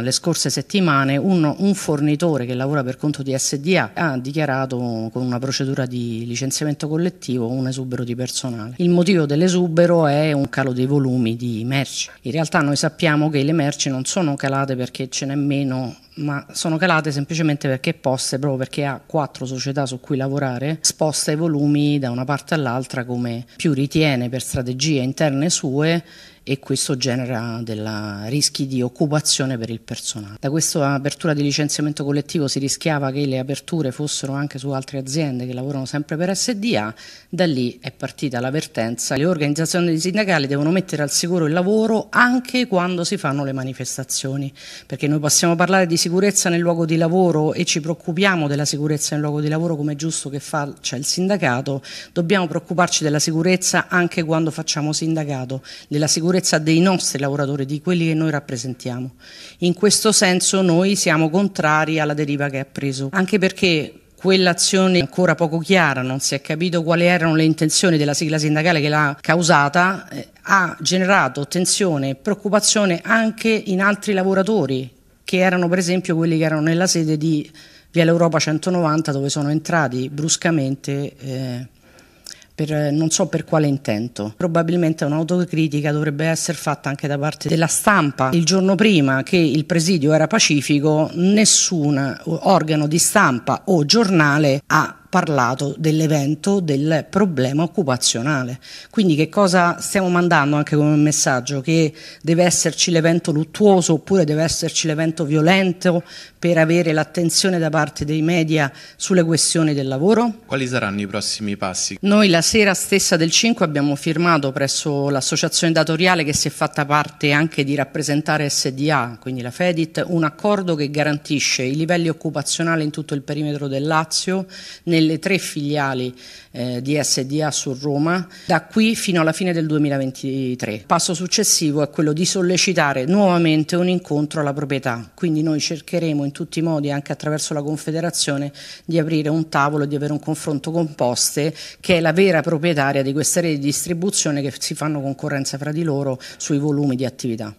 le scorse settimane un, un, fornitore che lavora per conto di SDA ha dichiarato con una procedura di licenziamento collettivo un esubero di personale. Il motivo dell'esubero è un calo dei volumi di merci. In realtà noi sappiamo che le merci non sono calate perché ce n'è meno ma sono calate semplicemente perché è Poste, proprio perché ha quattro società su cui lavorare, sposta i volumi da una parte all'altra come più ritiene per strategie interne sue e questo genera rischi di occupazione per il personale. Da questa apertura di licenziamento collettivo si rischiava che le aperture fossero anche su altre aziende che lavorano sempre per SDA, da lì è partita l'avvertenza. Le organizzazioni sindacali devono mettere al sicuro il lavoro anche quando si fanno le manifestazioni, perché noi possiamo parlare di sicurezza sicurezza nel luogo di lavoro e ci preoccupiamo della sicurezza nel luogo di lavoro come è giusto che faccia cioè, il sindacato, dobbiamo preoccuparci della sicurezza anche quando facciamo sindacato, della sicurezza dei nostri lavoratori, di quelli che noi rappresentiamo. In questo senso noi siamo contrari alla deriva che ha preso, anche perché quell'azione ancora poco chiara, non si è capito quali erano le intenzioni della sigla sindacale che l'ha causata, eh, ha generato tensione e preoccupazione anche in altri lavoratori che erano per esempio quelli che erano nella sede di Via l'Europa 190 dove sono entrati bruscamente eh, per, non so per quale intento. Probabilmente un'autocritica dovrebbe essere fatta anche da parte della stampa. Il giorno prima che il presidio era pacifico nessun organo di stampa o giornale ha parlato dell'evento del problema occupazionale. Quindi che cosa stiamo mandando anche come messaggio? Che deve esserci l'evento luttuoso oppure deve esserci l'evento violento per avere l'attenzione da parte dei media sulle questioni del lavoro? Quali saranno i prossimi passi? Noi la sera stessa del 5 abbiamo firmato presso l'associazione datoriale che si è fatta parte anche di rappresentare SDA, quindi la Fedit, un accordo che garantisce i livelli occupazionali in tutto il perimetro del Lazio, nel delle tre filiali eh, di SDA su Roma da qui fino alla fine del 2023. Il passo successivo è quello di sollecitare nuovamente un incontro alla proprietà, quindi noi cercheremo in tutti i modi, anche attraverso la Confederazione, di aprire un tavolo, di avere un confronto con Poste, che è la vera proprietaria di queste reti di distribuzione che si fanno concorrenza fra di loro sui volumi di attività.